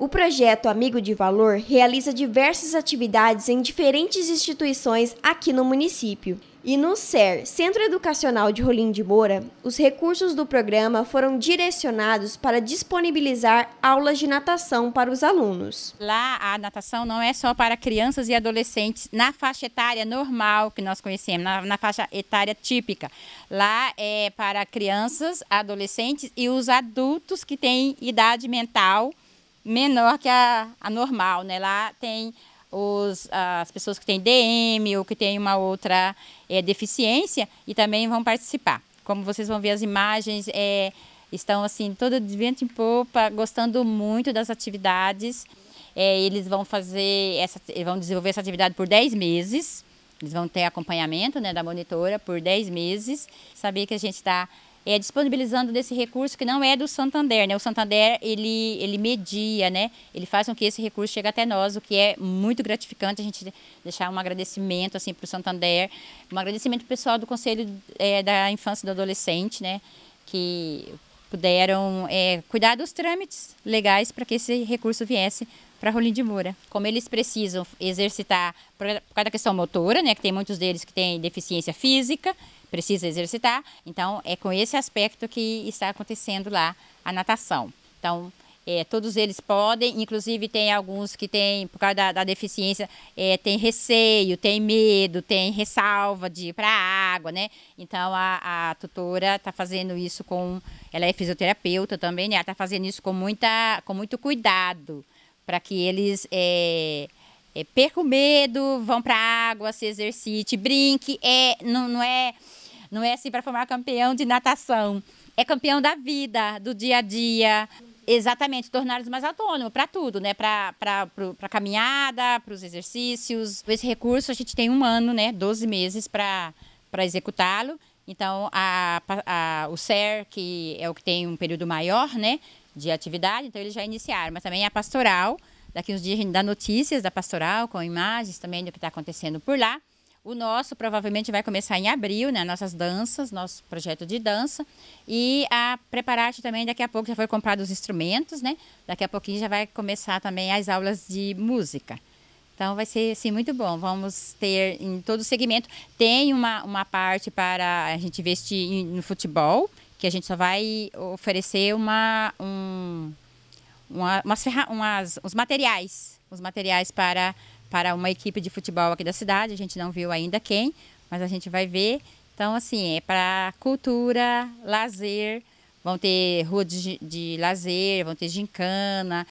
O projeto Amigo de Valor realiza diversas atividades em diferentes instituições aqui no município. E no SER, Centro Educacional de Rolim de Moura, os recursos do programa foram direcionados para disponibilizar aulas de natação para os alunos. Lá a natação não é só para crianças e adolescentes na faixa etária normal que nós conhecemos, na, na faixa etária típica. Lá é para crianças, adolescentes e os adultos que têm idade mental menor que a, a normal, né? Lá tem os, as pessoas que têm DM ou que têm uma outra é, deficiência e também vão participar. Como vocês vão ver, as imagens é, estão assim, todo de vento em popa, gostando muito das atividades. É, eles vão fazer essa, vão desenvolver essa atividade por 10 meses. Eles vão ter acompanhamento né, da monitora por 10 meses. Saber que a gente está é, disponibilizando desse recurso que não é do Santander, né? O Santander, ele, ele media, né? Ele faz com que esse recurso chegue até nós, o que é muito gratificante a gente deixar um agradecimento, assim, para o Santander, um agradecimento pessoal do Conselho é, da Infância e do Adolescente, né? Que puderam é, cuidar dos trâmites legais para que esse recurso viesse para Rolim de Moura. Como eles precisam exercitar, por, por causa da questão motora, né? Que tem muitos deles que têm deficiência física, precisa exercitar. Então, é com esse aspecto que está acontecendo lá a natação. Então, é, todos eles podem, inclusive tem alguns que têm, por causa da, da deficiência, é, tem receio, tem medo, tem ressalva de ir para a água, né? Então a, a tutora está fazendo isso com. Ela é fisioterapeuta também, né? Ela está fazendo isso com, muita, com muito cuidado, para que eles. É, é, percam o medo, vão para a água, se exercite, brinque, é, não, não é não é assim para formar campeão de natação. É campeão da vida, do dia a dia. Exatamente, tornar-se mais autônomos para tudo, né? Para a caminhada, para os exercícios. Esse recurso a gente tem um ano, né? 12 meses para executá-lo. Então, a, a, o SER, que é o que tem um período maior né, de atividade, então eles já iniciaram, mas também a pastoral. Daqui uns dias a gente dá notícias da pastoral, com imagens também do que está acontecendo por lá. O nosso provavelmente vai começar em abril, né? Nossas danças, nosso projeto de dança. E a Preparate também, daqui a pouco já foi comprado os instrumentos, né? Daqui a pouquinho já vai começar também as aulas de música. Então vai ser assim, muito bom. Vamos ter em todo o segmento. Tem uma, uma parte para a gente investir no futebol, que a gente só vai oferecer uma, um, uma, umas, umas, uns materiais. Os materiais para para uma equipe de futebol aqui da cidade. A gente não viu ainda quem, mas a gente vai ver. Então, assim, é para cultura, lazer. Vão ter rua de, de lazer, vão ter gincana,